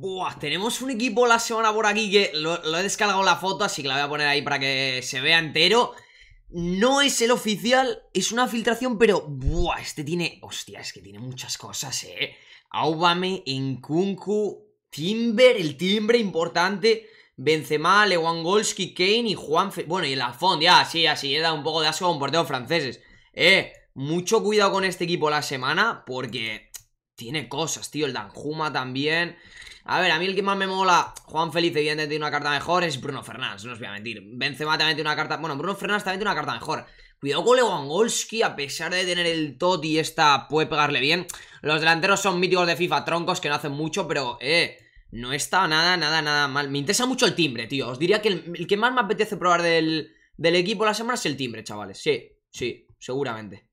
Buah, tenemos un equipo la semana por aquí que lo, he descargado la foto, así que la voy a poner ahí para que se vea entero. No es el oficial, es una filtración, pero... Buah, este tiene... Hostia, es que tiene muchas cosas, eh. Aubame, Nkunku, Timber, el timbre importante... Benzema, Lewandowski, Kane y Juan... Bueno, y Lafond, ya, sí, así, he dado un poco de asco un porteros franceses. Eh, mucho cuidado con este equipo la semana porque tiene cosas, tío. El Danjuma también. A ver, a mí el que más me mola, Juan Feliz, evidentemente tiene una carta mejor, es Bruno Fernández, no os voy a mentir. Benzema también tiene una carta. Bueno, Bruno Fernández también tiene una carta mejor. Cuidado con Lewandowski, a pesar de tener el tot y esta puede pegarle bien. Los delanteros son míticos de FIFA, troncos que no hacen mucho, pero, eh, no está nada, nada, nada mal. Me interesa mucho el timbre, tío. Os diría que el, que más me apetece probar del, del equipo la semana es el timbre, chavales. Sí, sí, seguramente.